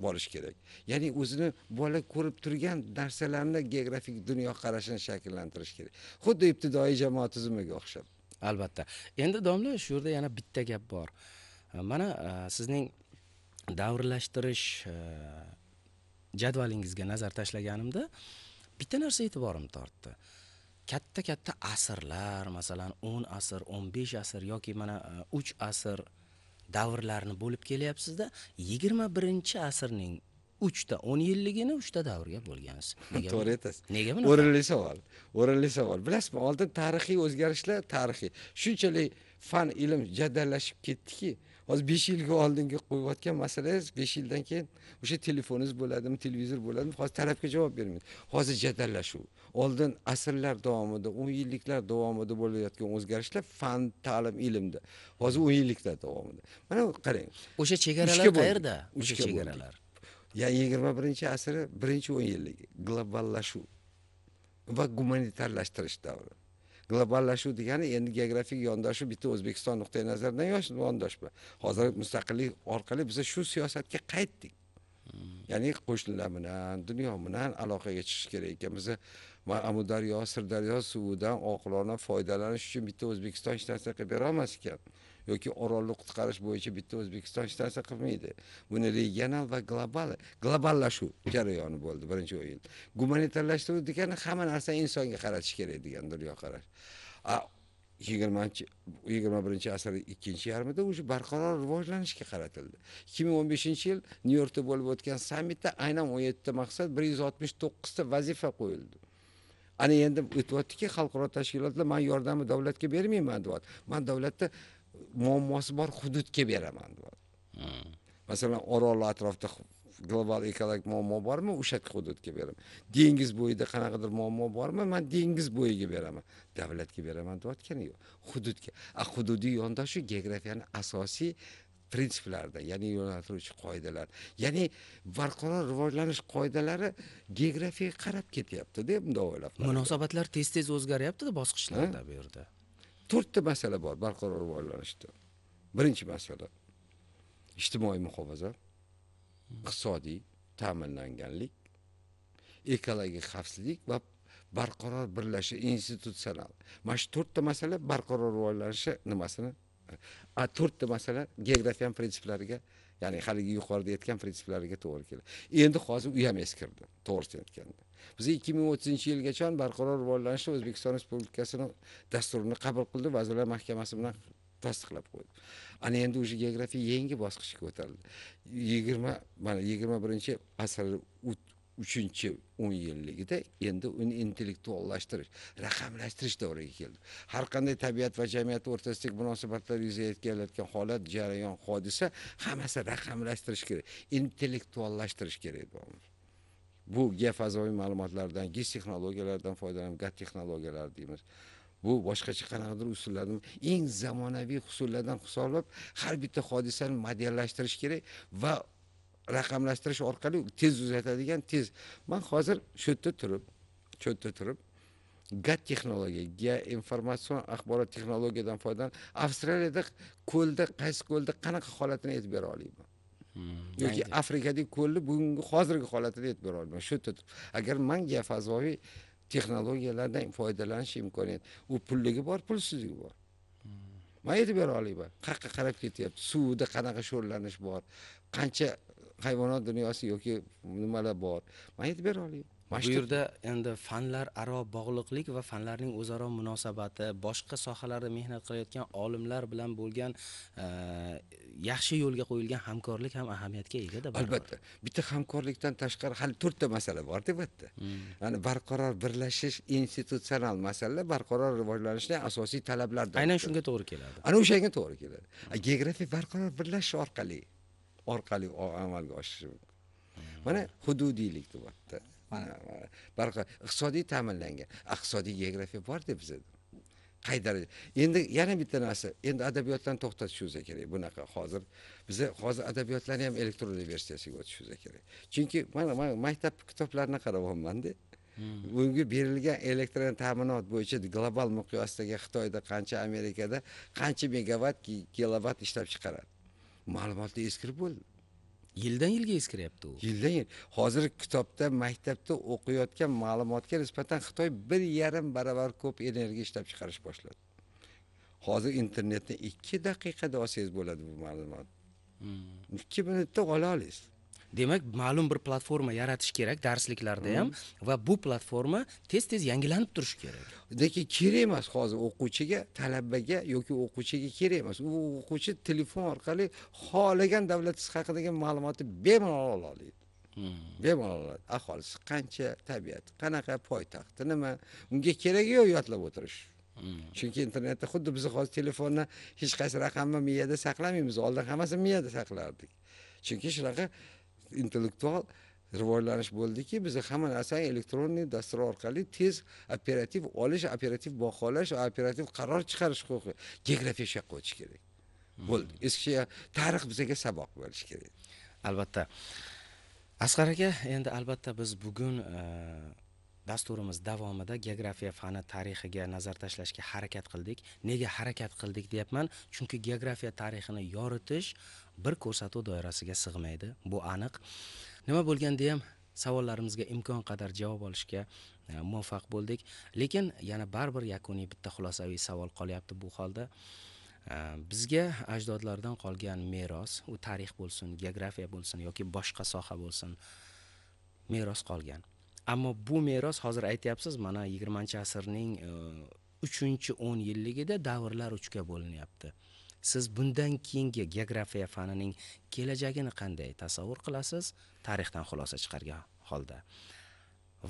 borish kerak. Ya'ni o'zini bola ko'rib turgan narsalarni geografik dunyoqarashini shakllantirish kerak. Xuddi ibtidoiy jamoat tizimiga o'xshab. Albatta. Endi domla, shu yerda yana bitta gap bor. Mana e, sizning davrlashtirish e, jadvalingizga nazar tashlaganimda bitta narsa e'tiborimni tortdi katta katta asrlar masalan 10 asr 15 asr yoki mana 3 e, asr davrlarni bo'lib kelyapsizda 21 asrning uchta o'n yilligini uchta davrga bo'lgansiz to'g'ri aytasiz nega bunaqa o'rinli savol o'rinli savol bilasizmi oldin tarixiy o'zgarishlar tarixiy shunchalik fan ilm jadallashib ketdiki hozir besh yilga oldingi qo'yayotgan masalangiz besh yildan keyin o'sha telefoningiz bo'ladimi televizor bo'ladimi hozir talabga javob bermaydi hozir jadallashuv oldin asrlar davomida o'n yilliklar davomida bo'layotgan o'zgarishlar fan ta'lim ilmda hozir o'n yilliklar davomida mana qarang o'sha chegaralar qayerda o'sha chegaralar ya'ni yigirma birinchi asri birinchi o'n yilligi globallashuv va gumanitarlashtirish davri globallashuv degani endi geografik yondashuv bitta o'zbekiston nuqtai nazaridan yondoshma hozir mustaqillik orqali biz shu siyosatga qaytdik ya'ni qo'shnilar bilan dunyo bilan aloqaga chiqish kerak ekanmiz va amudaryo sirdaryo suvidan oqilona foydalanish uchun bitta o'zbekiston hech narsa qilib berolmas ekan yoki orolni qutqarish bo'yicha bitta O'zbekiston hech narsa qilmaydi. Buni regional va global globallashuv jarayoni bo'ldi birinchi o'yin. gumanitarlashtiruv degani hamma narsani insonga qaratish kerak degan dunyoqarash. 20 21 asrning ikkinchi yarmida уже barqaror rivojlanishga qaratildi. 2015-yil Nyu-Yorkda bo'lib o'tgan sammitda aynan 17 ta maqsad 169 ta vazifa qo'yildi. Ana endi o'tyaptiki, xalqaro tashkilotlar men yordamni davlatga bermayman deyapti. Men davlatda muammosi bor hududga beraman deydi. Masalan, orollar atrofida global ekologik muammo bormi? O'sha hududga beraman. Dengiz bo'yida qanaqadir muammo bormi? Men dengiz bo'yiga beraman. Davlatga beraman deyotgani yo'q. Hududga. A hududiy yondashuv geografiyani asosiy prinsiplaridan ya'ni yo'naltiruvchi qoidalar, ya'ni barqaror rivojlanish qoidalari geografiyaga qarab ketyapti-da, bunday o'ylab. Munosabatlar tez-tez ozgaryapti bosqichlarda bu yerda. to'rtta masala bor barqaror rivojlanishda. Birinchi masala ijtimoiy muhofaza, iqtisodiy ta'minlanganlik, ekologik xavfsizlik va barqaror birlashi institutsional. Mana shu to'rtta masala barqaror rivojlanishi nimasini a to'rtta masala geografiya prinsiplariga, ya'ni haligi yuqorida aytgan prinsiplariga to'g'ri keladi. Endi hozir u ham eskirdi, to'g'risini aytganda. biz 2030-yilgacha barqaror rivojlanishni O'zbekiston Respublikasining dasturini qabul qildi, Vazirlar Mahkamasi bilan tasdiqlab qo'ydi. Ana endi уже geografiya yangi bosqichga ko'tarildi. 20 mana 21-asr 3 o'n yilligida endi uni intellektuallashtirish, raqamlashtirish davriga keldi. Har qanday tabiat va jamiyat o'rtasidagi munosabatlar yuzaga kelayotgan holat, jarayon, hodisa hammasi raqamlashtirish kerak, intellektuallashtirish kerak bo'lmoqda. bu geofazoviy ma'lumotlardan gis texnologiyalardan foydalanib gat texnologiyalari deymiz bu boshqacha qanaqadir usullardan eng zamonaviy usullardan hisoblab har bitta hodisani modellashtirish kerak va raqamlashtirish orqali tez uzatadigan tez man hozir shu yerda turib shu yerda turib gat texnologiya geoinformatsion axborot texnologiyadan foydalanib avstraliyada ko'lda qaysi ko'lda qanaqa holatini aytib bera olayman yoki afrikadagi ko'lni bugungi hozirgi holatida aytib bera olmaydi shu turib agar manga fazoviy texnologiyalardan foydalanish imkoniyati u pulligi bor pulsizligi bor hmm. man aytib bera olayman qayerqa qarab ketyapti suvida qanaqa sho'rlanish bor qancha hayvonot dunyosi yoki nimalar bor man aytib bera olayman bu yerda endi fanlararo bog'liqlik va fanlarning o'zaro munosabati boshqa sohalarda mehnat qilayotgan olimlar bilan bo'lgan e, yaxshi yo'lga qo'yilgan hamkorlik ham ahamiyatga egada albatta bitta hamkorlikdan tashqari hali to'rtta masala borda bu yerda ya'ni barqaror birlashish institutsional masalalar barqaror rivojlanishni asosiy talablaridan aynan shunga to'g'ri keladi ana o'shanga to'g'ri keladi geografik barqaror birlashish orqali orqali amalga oshishi mumkin hmm. mana hududiylik deyapti mana barqaror iqtisodiy ta'minlangan iqtisodiy geografiya bor deb bizda qay darajada endi yana bitta narsa endi adabiyotdan to'xtatishingiz kerak bunaqa hozir biza hozir adabiyotlarni ham elektron versiyasiga o'tishingiz kerak chunki mana man maktab kitoblarini qarayapmanda hmm. bunga berilgan elektron ta'minot bo'yicha global miqyosdagi xitoyda qancha amerikada qancha megavat kilovatt ishlab chiqaradi ma'lumotlar eskirib bo'ldi yildan yilga eskiryapti u yildan yil hozir kitobda maktabda o'qiyotgan ma'lumotga nisbatan xitoy bir yarim barobar ko'p energiya ishlab chiqarish boshladi hozir internetni ikki daqiqada olsangiz bo'ladi bu ma'lumotni hmm. ikki minutda ola olasiz demak ma'lum bir platforma yaratish kerak darsliklarda ham va bu platforma tez tez yangilanib turishi kerak lekin kerak emas hozir o'quvchiga talabaga yoki o'quvchiga kerak emas u o'quvchi telefon orqali xohlagan davlatingiz haqidagi ma'lumotni bemalol ola oladi bemalol aholisi qancha tabiati qanaqa poytaxti nima unga keragi yo'q yodlab o'tirish chunki internetda xuddi biz hozir telefonni hech qaysi raqamni miyada saqlamaymiz oldin hammasini miyada saqlardik chunki shunaqa intellektual rivojlanish bo'ldiki biza hamma narsani elektronniy dastur orqali tez operativ olish operativ baholash va operativ qaror chiqarish huquqi geografiya shu yoqqa o'tishi kerak bo'ldi eski tarix bizaga saboq bo'lishi kerak albatta asqar aka endi albatta biz bugun e, dasturimiz davomida geografiya fani tarixiga nazar tashlashga harakat qildik nega harakat qildik deyapman chunki geografiya tarixini yoritish bir ko'rsatuv doirasiga sig'maydi bu aniq nima bo'lganda ham savollarimizga imkon qadar javob olishga e, muvaffaq bo'ldik lekin yana baribir yakuniy bitta xulosaviy savol qolyapti bu holda e, bizga ajdodlardan qolgan meros u tarix bo'lsin geografiya bo'lsin yoki boshqa soha bo'lsin meros qolgan ammo bu meros hozir aytyapsiz mana yigirmanchi asrning e, uchinchi o'n yilligida davrlar uchga bo'linyapti siz bundan keyingi geografiya fanining kelajagini qanday tasavvur qilasiz tarixdan xulosa chiqargan holda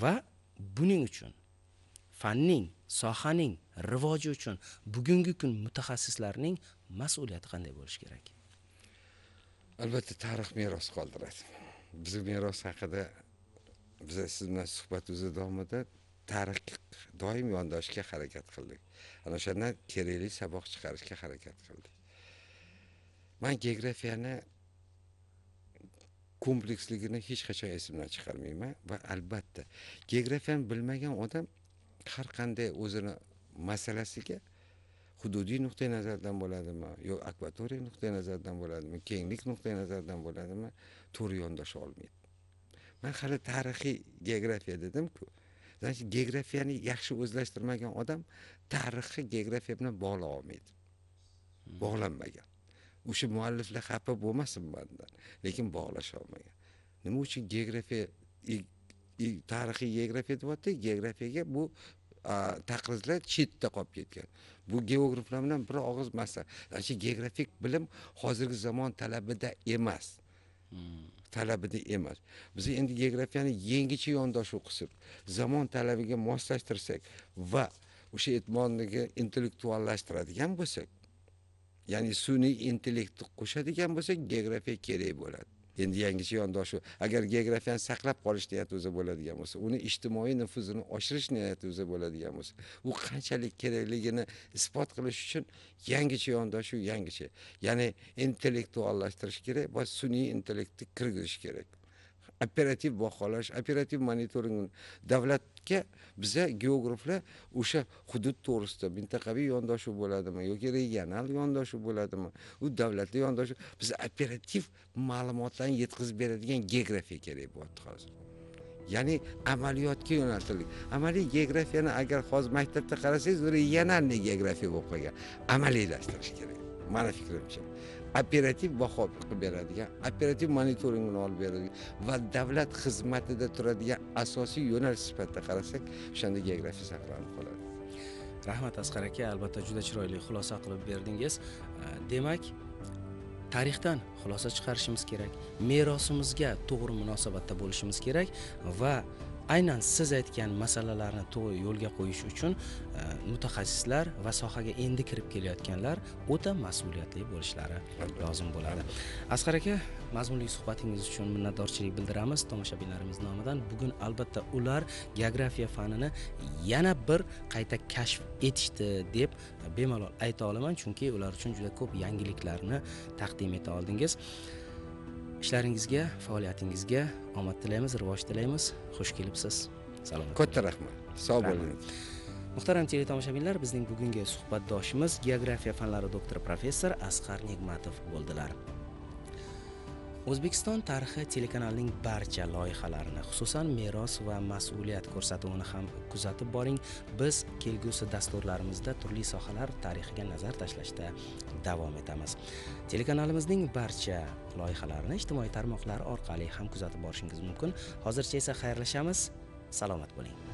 va buning uchun fanning sohaning rivoji uchun bugungi kun mutaxassislarning mas'uliyati qanday bo'lishi kerak albatta tarix meros qoldiradi bizni meros haqida biza siz bilan suhbatimizni davomida tarix doim yondoshga harakat qildik ana o'shandan kerakli saboq chiqarishga harakat qildik man geografiyani kompleksligini hech qachon esimdan chiqarmayman va albatta geografiyani bilmagan odam har qanday o'zini masalasiga hududiy nuqtai nazardan bo'ladimi yo akvatoriya nuqtai nazardan bo'ladimi kenglik nuqtai nazardan bo'ladimi to'g'ri yondosha olmaydi man hali tarixiy geografiya dedimku значит geografiyani yaxshi o'zlashtirmagan odam tarixi geografiya bilan bog'lay olmaydi hmm. bog'lanmagan o'sha mualliflar xafa bo'lmasin mandan lekin olmagan nima uchun geografiya tarixiy geografiya deyapti geografiyaga bu taqrizlar chetda qolib ketgan bu geograflar bilan bir og'iz masala shu geografik bilim hozirgi zamon talabida emas hmm. talabida emas biz endi geografiyani yangicha yondashuv qilib zamon talabiga moslashtirsak va o'sha e'timodniki intellektuallashtiradigan bo'lsak ya'ni sun'iy intellektni qo'shadigan bo'lsak geografiya kerak bo'ladi endi yangicha yondashuv agar geografiyani saqlab qolish niyati o'zi bo'ladigan bo'lsa uni ijtimoiy nufuzini oshirish niyati o'zi bo'ladigan bo'lsa u qanchalik kerakligini isbot qilish uchun yangicha yondashuv yangicha ya'ni intellektuallashtirish kerak va sun'iy intellektni kirgizish kerak operativ baholash operativ monitoring davlatga biza geograflar o'sha hudud to'g'risida mintaqaviy yondashuv bo'ladimi yoki regional yondashuv bo'ladimi u davlatli yondashuv biz operativ ma'lumotlarni yetkazib beradigan geografiya kerak bo'lyapti hozir ya'ni amaliyotga yo'naltirilgan amaliy geografiyani agar hozir maktabda qarasangiz regionalniy geografiya bo'lib qolgan amaliylashtirish kerak mani fikrimcha operativ baho beradigan operativ monitoringini olib beradigan va davlat xizmatida turadigan asosiy yo'nalish sifatida qarasak o'shanda geografiya saqlanib qoladi rahmat asqar aka albatta juda chiroyli xulosa qilib berdingiz demak tarixdan xulosa chiqarishimiz kerak merosimizga to'g'ri munosabatda bo'lishimiz kerak va aynan siz aytgan masalalarni to'g'ri yo'lga qo'yish uchun e, mutaxassislar va sohaga endi kirib kelayotganlar o'ta mas'uliyatli bo'lishlari lozim bo'ladi asqar aka mazmunli suhbatingiz uchun minnatdorchilik bildiramiz tomoshabinlarimiz nomidan bugun albatta ular geografiya fanini yana bir qayta kashf etishdi deb bemalol ayta olaman chunki ular uchun juda ko'p yangiliklarni taqdim eta oldingiz ishlaringizga faoliyatingizga omad tilaymiz rivoj tilaymiz xush kelibsiz salomat katta rahmat sog' bo'ling muhtaram teletomoshabinlar bizning bugungi suhbatdoshimiz geografiya fanlari doktori professor asqar nigmatov bo'ldilar o'zbekiston tarixi telekanalining barcha loyihalarini xususan meros va mas'uliyat ko'rsatuvini ham kuzatib boring biz kelgusi dasturlarimizda turli sohalar tarixiga nazar tashlashda davom etamiz telekanalimizning barcha loyihalarini ijtimoiy tarmoqlar orqali ham kuzatib borishingiz mumkin hozircha esa xayrlashamiz salomat bo'ling